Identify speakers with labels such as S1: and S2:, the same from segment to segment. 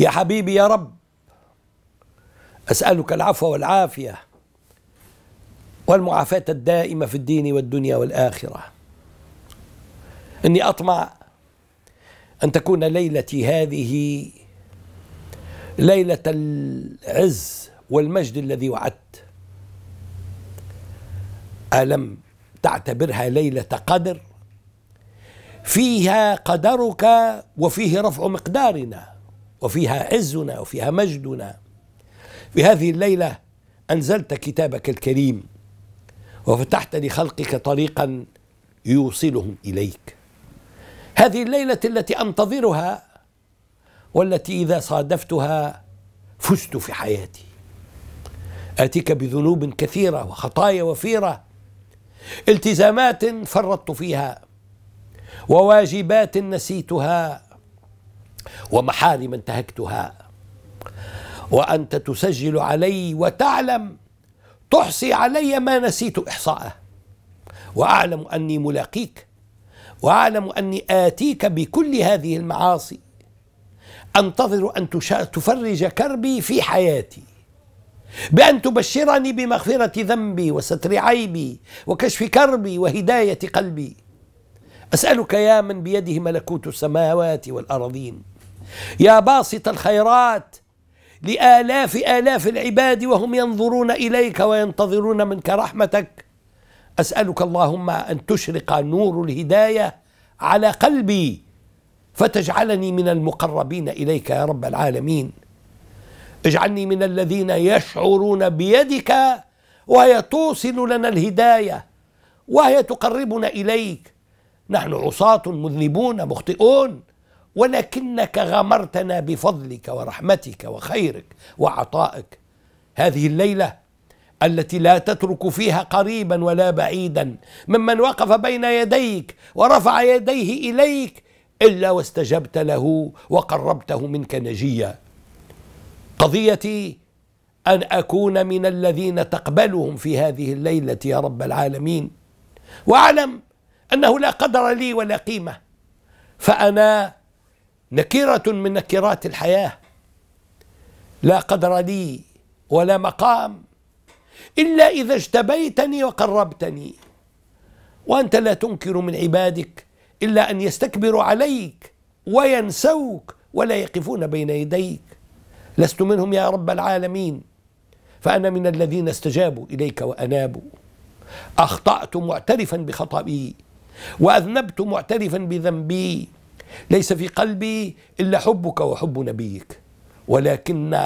S1: يا حبيبي يا رب أسألك العفو والعافية والمعافاة الدائمة في الدين والدنيا والآخرة إني أطمع أن تكون ليلتي هذه ليلة العز والمجد الذي وعدت ألم تعتبرها ليلة قدر فيها قدرك وفيه رفع مقدارنا وفيها عزنا وفيها مجدنا في هذه الليلة أنزلت كتابك الكريم وفتحت لخلقك طريقا يوصلهم إليك هذه الليلة التي أنتظرها والتي إذا صادفتها فزت في حياتي آتيك بذنوب كثيرة وخطايا وفيرة التزامات فرطت فيها وواجبات نسيتها ومحارم انتهكتها وأنت تسجل علي وتعلم تحصي علي ما نسيت إحصاءه وأعلم أني ملاقيك وأعلم أني آتيك بكل هذه المعاصي أنتظر أن تفرج كربي في حياتي بأن تبشرني بمغفرة ذنبي وستر عيبي وكشف كربي وهداية قلبي أسألك يا من بيده ملكوت السماوات والأرضين يا باسط الخيرات لآلاف آلاف العباد وهم ينظرون إليك وينتظرون منك رحمتك أسألك اللهم أن تشرق نور الهداية على قلبي فتجعلني من المقربين إليك يا رب العالمين اجعلني من الذين يشعرون بيدك وهي توصل لنا الهداية وهي تقربنا إليك نحن عصاة مذنبون مخطئون ولكنك غمرتنا بفضلك ورحمتك وخيرك وعطائك هذه الليله التي لا تترك فيها قريبا ولا بعيدا ممن وقف بين يديك ورفع يديه اليك الا واستجبت له وقربته منك نجيا قضيتي ان اكون من الذين تقبلهم في هذه الليله يا رب العالمين واعلم انه لا قدر لي ولا قيمه فانا نكرة من نكرات الحياة لا قدر لي ولا مقام إلا إذا اجتبيتني وقربتني وأنت لا تنكر من عبادك إلا أن يستكبروا عليك وينسوك ولا يقفون بين يديك لست منهم يا رب العالمين فأنا من الذين استجابوا إليك وأنابوا أخطأت معترفا بخطئي وأذنبت معترفا بذنبي ليس في قلبي إلا حبك وحب نبيك ولكن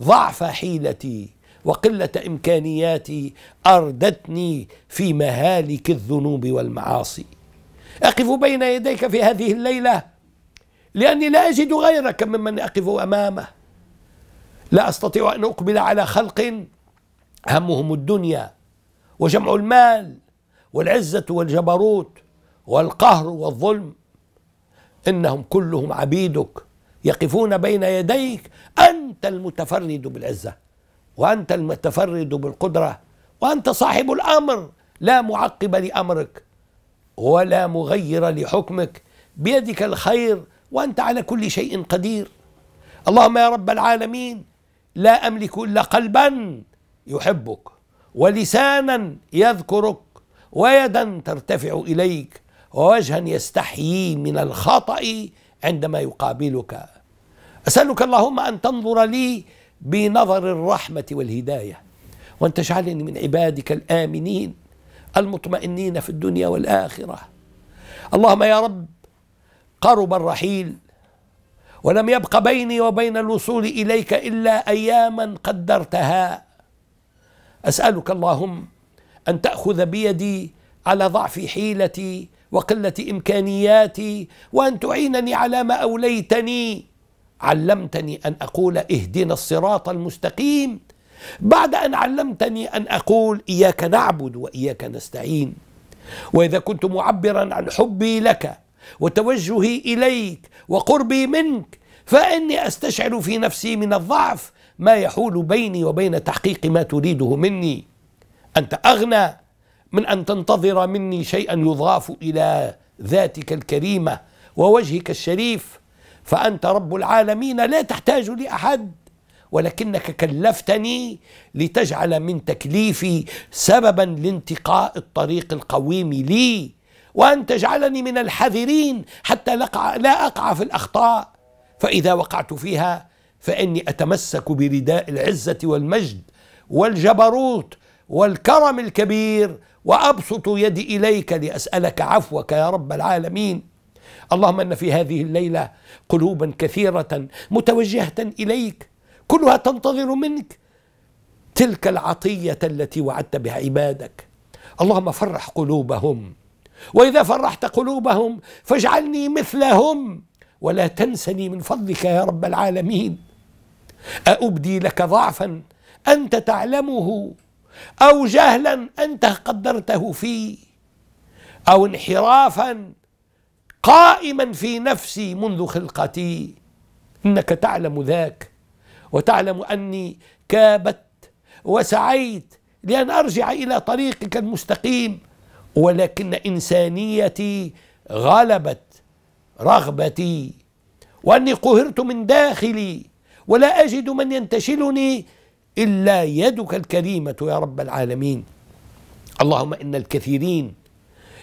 S1: ضعف حيلتي وقلة إمكانياتي أردتني في مهالك الذنوب والمعاصي أقف بين يديك في هذه الليلة لأني لا أجد غيرك ممن أقف أمامه لا أستطيع أن أقبل على خلق همهم الدنيا وجمع المال والعزة والجبروت والقهر والظلم إنهم كلهم عبيدك يقفون بين يديك أنت المتفرد بالعزة وأنت المتفرد بالقدرة وأنت صاحب الأمر لا معقب لأمرك ولا مغير لحكمك بيدك الخير وأنت على كل شيء قدير اللهم يا رب العالمين لا أملك إلا قلبا يحبك ولسانا يذكرك ويدا ترتفع إليك ووجها يستحيي من الخطأ عندما يقابلك أسألك اللهم أن تنظر لي بنظر الرحمة والهداية وأن تجعلني من عبادك الآمنين المطمئنين في الدنيا والآخرة اللهم يا رب قرب الرحيل ولم يبق بيني وبين الوصول إليك إلا أياما قدرتها أسألك اللهم أن تأخذ بيدي على ضعف حيلتي وقلة إمكانياتي وأن تعينني على ما أوليتني علمتني أن أقول اهدنا الصراط المستقيم بعد أن علمتني أن أقول إياك نعبد وإياك نستعين وإذا كنت معبرا عن حبي لك وتوجهي إليك وقربي منك فإني أستشعر في نفسي من الضعف ما يحول بيني وبين تحقيق ما تريده مني أنت أغنى من أن تنتظر مني شيئا يضاف إلى ذاتك الكريمة ووجهك الشريف فأنت رب العالمين لا تحتاج لأحد ولكنك كلفتني لتجعل من تكليفي سببا لانتقاء الطريق القويم لي وأن تجعلني من الحذرين حتى لا أقع في الأخطاء فإذا وقعت فيها فإني أتمسك برداء العزة والمجد والجبروت والكرم الكبير وأبسط يدي إليك لأسألك عفوك يا رب العالمين اللهم ان في هذه الليله قلوبا كثيره متوجهه اليك كلها تنتظر منك تلك العطيه التي وعدت بها عبادك اللهم فرح قلوبهم واذا فرحت قلوبهم فاجعلني مثلهم ولا تنسني من فضلك يا رب العالمين اابدي لك ضعفا انت تعلمه أو جهلا أنت قدرته فيه أو انحرافا قائما في نفسي منذ خلقتي إنك تعلم ذاك وتعلم أني كابت وسعيت لأن أرجع إلى طريقك المستقيم ولكن إنسانيتي غلبت رغبتي وأني قهرت من داخلي ولا أجد من ينتشلني إلا يدك الكريمة يا رب العالمين اللهم إن الكثيرين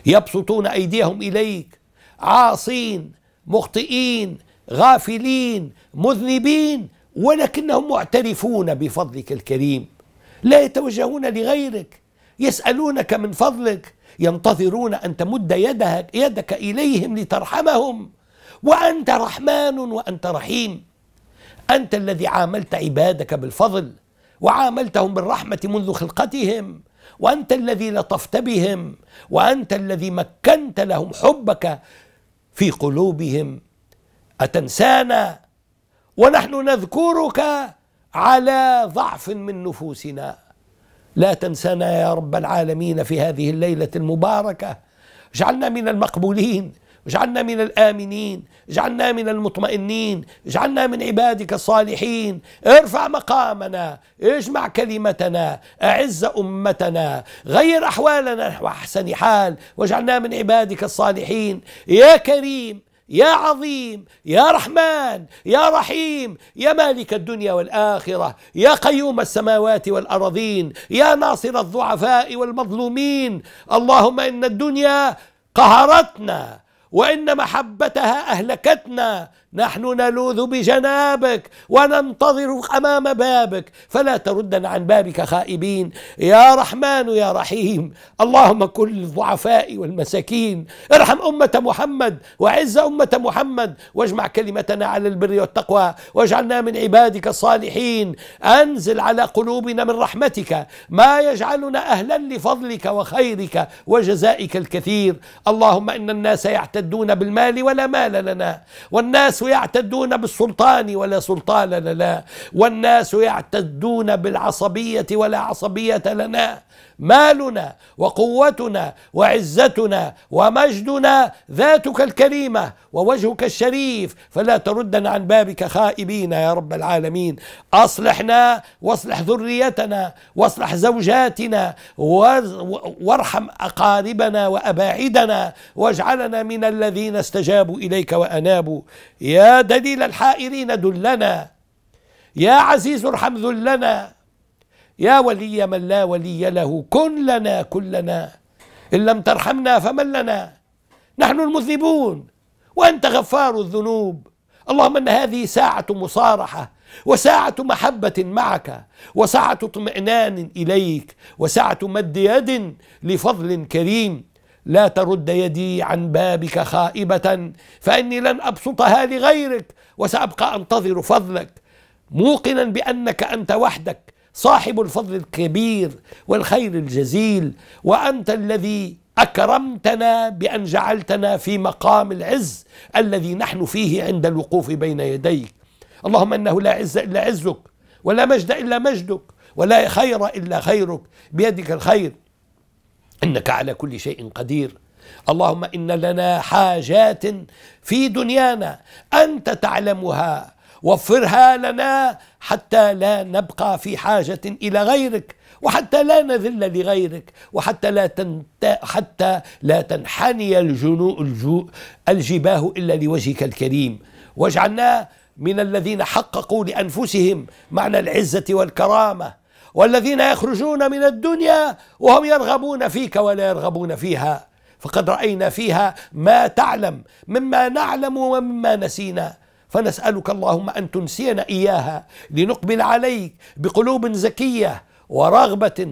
S1: يبسطون أيديهم إليك عاصين مخطئين غافلين مذنبين ولكنهم معترفون بفضلك الكريم لا يتوجهون لغيرك يسألونك من فضلك ينتظرون أن تمد يدك, يدك إليهم لترحمهم وأنت رحمن وأنت رحيم أنت الذي عاملت عبادك بالفضل وعاملتهم بالرحمة منذ خلقتهم وأنت الذي لطفت بهم وأنت الذي مكنت لهم حبك في قلوبهم أتنسانا ونحن نذكرك على ضعف من نفوسنا لا تنسانا يا رب العالمين في هذه الليلة المباركة اجعلنا من المقبولين اجعلنا من الآمنين اجعلنا من المطمئنين اجعلنا من عبادك الصالحين ارفع مقامنا اجمع كلمتنا أعز أمتنا غير أحوالنا نحو أحسن حال واجعلنا من عبادك الصالحين يا كريم يا عظيم يا رحمن يا رحيم يا مالك الدنيا والآخرة يا قيوم السماوات والأرضين يا ناصر الضعفاء والمظلومين اللهم إن الدنيا قهرتنا وإن محبتها أهلكتنا نحن نلوذ بجنابك وننتظر امام بابك فلا تردنا عن بابك خائبين يا رحمن يا رحيم اللهم كل الضعفاء والمساكين ارحم امه محمد وعز امه محمد واجمع كلمتنا على البر والتقوى واجعلنا من عبادك الصالحين انزل على قلوبنا من رحمتك ما يجعلنا اهلا لفضلك وخيرك وجزائك الكثير اللهم ان الناس يعتدون بالمال ولا مال لنا والناس يعتدون بالسلطان ولا سلطان لنا والناس يعتدون بالعصبية ولا عصبية لنا مالنا وقوتنا وعزتنا ومجدنا ذاتك الكريمة ووجهك الشريف فلا تردنا عن بابك خائبين يا رب العالمين أصلحنا واصلح ذريتنا واصلح زوجاتنا وارحم أقاربنا وأباعدنا واجعلنا من الذين استجابوا إليك وأنابوا يا يا دليل الحائرين دلنا يا عزيز ارحم ذلنا يا ولي من لا ولي له كن لنا كلنا إن لم ترحمنا فمن لنا نحن المذنبون وأنت غفار الذنوب اللهم أن هذه ساعة مصارحة وساعة محبة معك وساعة اطمئنان إليك وساعة مد يد لفضل كريم لا ترد يدي عن بابك خائبة فإني لن أبسطها لغيرك وسأبقى أنتظر فضلك موقنا بأنك أنت وحدك صاحب الفضل الكبير والخير الجزيل وأنت الذي أكرمتنا بأن جعلتنا في مقام العز الذي نحن فيه عند الوقوف بين يديك اللهم إنه لا عز إلا عزك ولا مجد إلا مجدك ولا خير إلا خيرك بيدك الخير انك على كل شيء قدير اللهم ان لنا حاجات في دنيانا انت تعلمها وفرها لنا حتى لا نبقى في حاجه الى غيرك وحتى لا نذل لغيرك وحتى لا تنت... حتى لا تنحني الجنو... الجو... الجباه الا لوجهك الكريم واجعلنا من الذين حققوا لانفسهم معنى العزه والكرامه والذين يخرجون من الدنيا وهم يرغبون فيك ولا يرغبون فيها فقد رأينا فيها ما تعلم مما نعلم ومما نسينا فنسألك اللهم أن تنسينا إياها لنقبل عليك بقلوب زكية ورغبة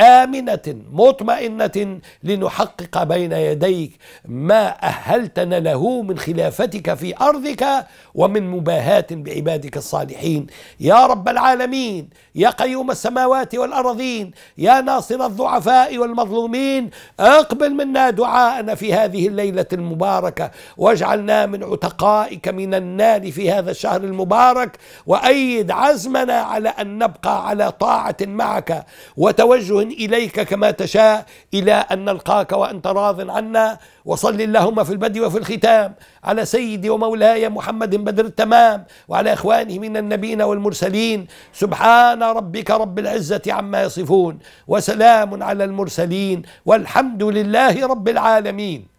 S1: امنه مطمئنه لنحقق بين يديك ما اهلتنا له من خلافتك في ارضك ومن مباهاه بعبادك الصالحين يا رب العالمين يا قيوم السماوات والارضين يا ناصر الضعفاء والمظلومين اقبل منا دعاءنا في هذه الليله المباركه واجعلنا من عتقائك من النار في هذا الشهر المبارك وايد عزمنا على ان نبقى على طاعه معك وتوجه إليك كما تشاء إلى أن نلقاك وأنت راض عنا وصل اللهم في البدء وفي الختام على سيدي ومولاي محمد بدر التمام وعلى إخوانه من النبيين والمرسلين سبحان ربك رب العزة عما يصفون وسلام على المرسلين والحمد لله رب العالمين